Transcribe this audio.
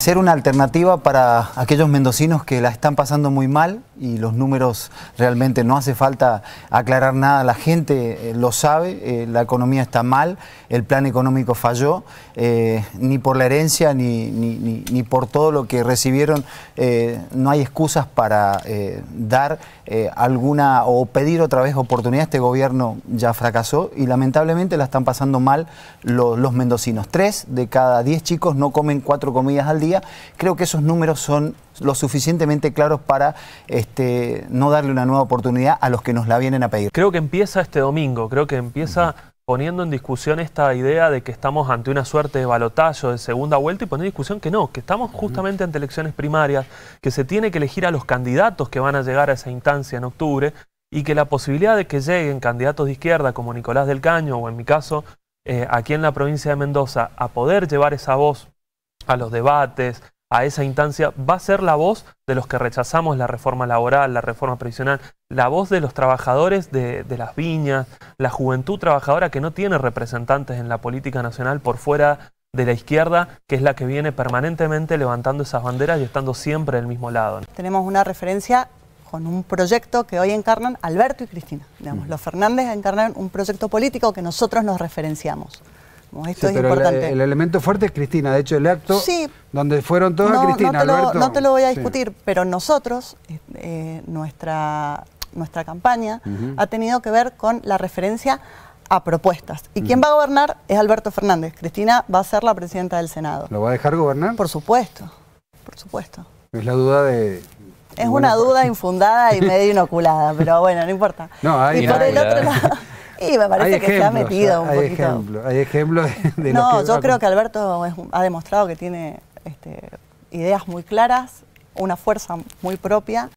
ser una alternativa para aquellos mendocinos que la están pasando muy mal y los números realmente no hace falta aclarar nada, la gente eh, lo sabe, eh, la economía está mal, el plan económico falló, eh, ni por la herencia ni, por todo lo que recibieron, no hay excusas para dar alguna o pedir otra vez oportunidad, este gobierno ya fracasó y lamentablemente la están pasando mal los, los mendocinos. Tres de cada diez chicos no comen cuatro comidas al día Creo que esos números son lo suficientemente claros para este, no darle una nueva oportunidad a los que nos la vienen a pedir. Creo que empieza este domingo, creo que empieza poniendo en discusión esta idea de que estamos ante una suerte de balotayo de segunda vuelta y poniendo en discusión que no, que estamos justamente ante elecciones primarias, que se tiene que elegir a los candidatos que van a llegar a esa instancia en octubre y que la posibilidad de que lleguen candidatos de izquierda como Nicolás del Caño o en mi caso eh, aquí en la provincia de Mendoza a poder llevar esa voz a los debates, a esa instancia, va a ser la voz de los que rechazamos la reforma laboral, la reforma previsional, la voz de los trabajadores de, las viñas, la juventud trabajadora que no tiene representantes en la política nacional por fuera de la izquierda, que es la que viene permanentemente levantando esas banderas y estando siempre del mismo lado. Tenemos una referencia con un proyecto que hoy encarnan Alberto y Cristina. Digamos, mm. los Fernández encarnan un proyecto político que nosotros nos referenciamos. Esto es importante. El, elemento fuerte es Cristina. De hecho, el acto donde fueron todas Cristina, no te, Alberto, lo, no te lo voy a discutir, pero nosotros, eh, eh, nuestra, nuestra campaña, ha tenido que ver con la referencia a propuestas. ¿Y quien va a gobernar? Es Alberto Fernández. Cristina va a ser la presidenta del Senado. ¿Lo va a dejar gobernar? Por supuesto, por supuesto. Es la duda de, es una duda infundada y medio inoculada, pero bueno, no importa. No, hay, y por el otro Y me parece que se ha metido un hay Ejemplo, hay ejemplos de No, yo creo que Alberto ha demostrado que tiene este, ideas muy claras, una fuerza muy propia